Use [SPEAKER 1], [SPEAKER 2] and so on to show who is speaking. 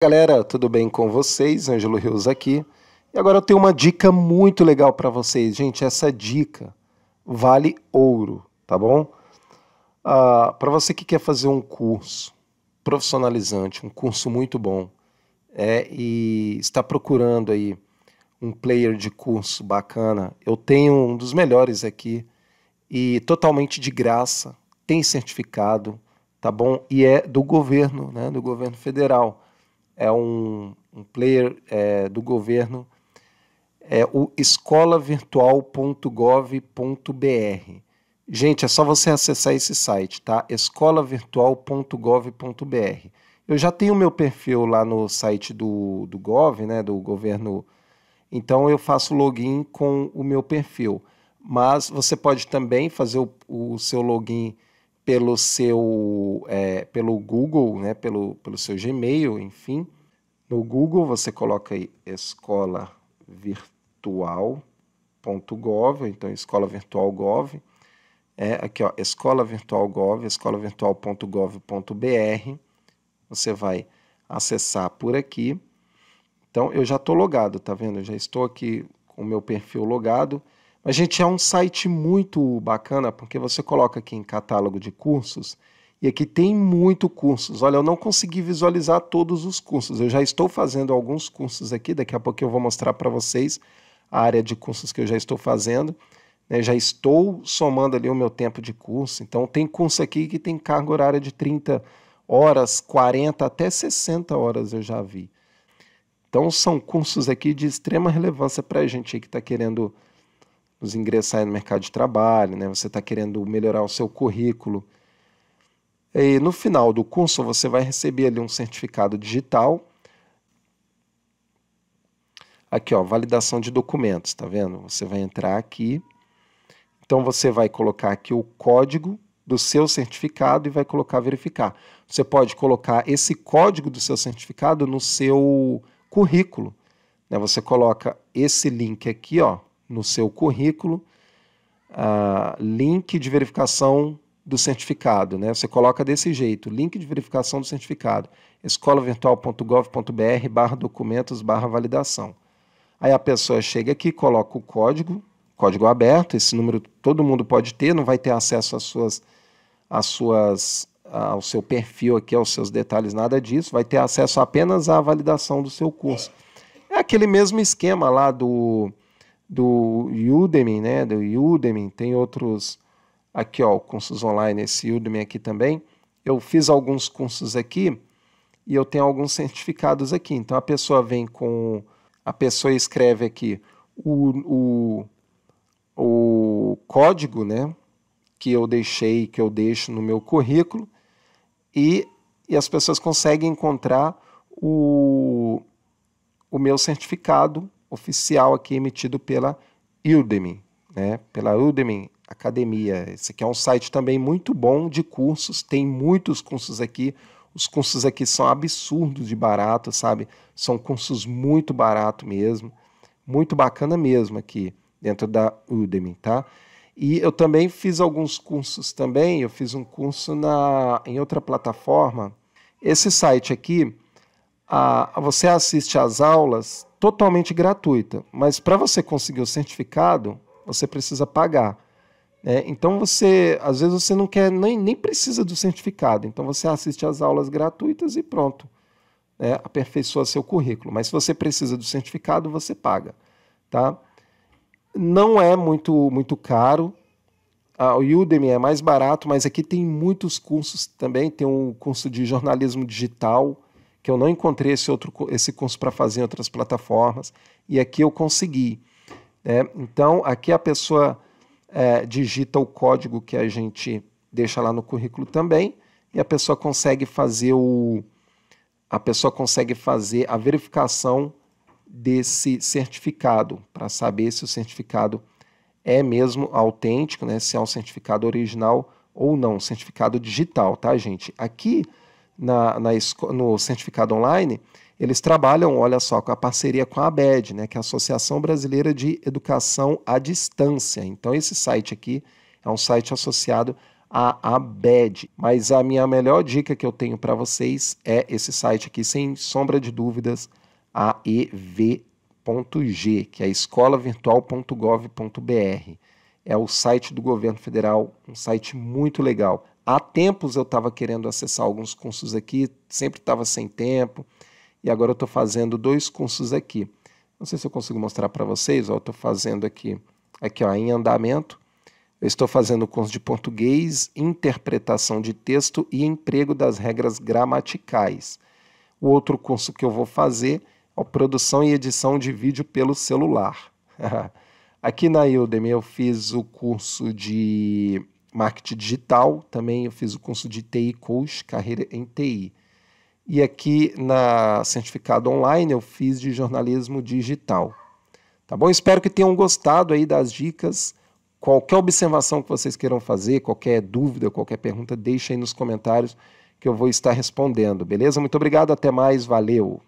[SPEAKER 1] Galera, tudo bem com vocês? Ângelo Rios aqui. E agora eu tenho uma dica muito legal para vocês. Gente, essa dica vale ouro, tá bom? Ah, para você que quer fazer um curso profissionalizante, um curso muito bom, é, e está procurando aí um player de curso bacana, eu tenho um dos melhores aqui e totalmente de graça, tem certificado, tá bom? E é do governo, né, do governo federal é um, um player é, do governo, é o escolavirtual.gov.br. Gente, é só você acessar esse site, tá? escolavirtual.gov.br. Eu já tenho meu perfil lá no site do, do Gov, né, do governo. Então eu faço login com o meu perfil. Mas você pode também fazer o, o seu login pelo seu é, pelo Google, né, pelo, pelo seu Gmail, enfim. No Google você coloca aí escola virtual.gov, então escola virtual gov. É, aqui ó, escola virtual gov, escola virtual.gov.br. Você vai acessar por aqui. Então eu já estou logado, tá vendo? Eu já estou aqui com o meu perfil logado. A gente é um site muito bacana porque você coloca aqui em catálogo de cursos e aqui tem muito cursos. Olha, eu não consegui visualizar todos os cursos. Eu já estou fazendo alguns cursos aqui, daqui a pouco eu vou mostrar para vocês a área de cursos que eu já estou fazendo. Né? Já estou somando ali o meu tempo de curso. Então tem curso aqui que tem carga horária de 30 horas, 40 até 60 horas eu já vi. Então são cursos aqui de extrema relevância para a gente que está querendo nos ingressar no mercado de trabalho, né? Você está querendo melhorar o seu currículo. E no final do curso você vai receber ali um certificado digital. Aqui, ó, validação de documentos, tá vendo? Você vai entrar aqui. Então você vai colocar aqui o código do seu certificado e vai colocar verificar. Você pode colocar esse código do seu certificado no seu currículo. Né? Você coloca esse link aqui, ó, no seu currículo uh, link de verificação do certificado, né? Você coloca desse jeito, link de verificação do certificado, escolavirtual.gov.br barra documentos barra validação. Aí a pessoa chega aqui, coloca o código, código aberto, esse número todo mundo pode ter, não vai ter acesso às suas, às suas, ao seu perfil aqui, aos seus detalhes, nada disso, vai ter acesso apenas à validação do seu curso. É aquele mesmo esquema lá do do Udemy, né? Do Udemy, tem outros aqui, ó, cursos online, esse Udemy aqui também. Eu fiz alguns cursos aqui e eu tenho alguns certificados aqui. Então a pessoa vem com a pessoa escreve aqui o, o, o código, né? Que eu deixei, que eu deixo no meu currículo e, e as pessoas conseguem encontrar o, o meu certificado oficial aqui emitido pela Udemy, né? pela Udemy Academia. Esse aqui é um site também muito bom de cursos, tem muitos cursos aqui. Os cursos aqui são absurdos de barato, sabe? São cursos muito barato mesmo, muito bacana mesmo aqui dentro da Udemy, tá? E eu também fiz alguns cursos também, eu fiz um curso na em outra plataforma. Esse site aqui, a, você assiste às aulas totalmente gratuita, mas para você conseguir o certificado, você precisa pagar. Né? Então você, às vezes você não quer nem, nem precisa do certificado, então você assiste às aulas gratuitas e pronto, né? aperfeiçoa seu currículo. Mas se você precisa do certificado, você paga, tá? Não é muito muito caro. O Udemy é mais barato, mas aqui tem muitos cursos também. Tem um curso de jornalismo digital, que eu não encontrei esse outro esse curso para fazer em outras plataformas e aqui eu consegui. Né? Então aqui a pessoa é, digita o código que a gente deixa lá no currículo também e a pessoa consegue fazer o a pessoa consegue fazer a verificação desse certificado para saber se o certificado é mesmo autêntico, né? Se é um certificado original ou não, um certificado digital, tá, gente? Aqui na, na, no certificado online, eles trabalham, olha só, com a parceria com a ABED, né, que é a Associação Brasileira de Educação à Distância. Então, esse site aqui é um site associado à ABED. Mas a minha melhor dica que eu tenho para vocês é esse site aqui, sem sombra de dúvidas, aev.g, que é escolavirtual.gov.br. É o site do governo federal, um site muito legal. Há tempos eu estava querendo acessar alguns cursos aqui, sempre estava sem tempo, e agora eu estou fazendo dois cursos aqui. Não sei se eu consigo mostrar para vocês, ó, eu estou fazendo aqui, aqui ó, em andamento, eu estou fazendo o curso de português, interpretação de texto e emprego das regras gramaticais. O outro curso que eu vou fazer é produção e edição de vídeo pelo celular. Aqui na Udemy eu fiz o curso de marketing digital, também eu fiz o curso de TI Coach, carreira em TI. E aqui na certificado online eu fiz de jornalismo digital. Tá bom? Espero que tenham gostado aí das dicas. Qualquer observação que vocês queiram fazer, qualquer dúvida, qualquer pergunta, deixa aí nos comentários que eu vou estar respondendo, beleza? Muito obrigado, até mais, valeu!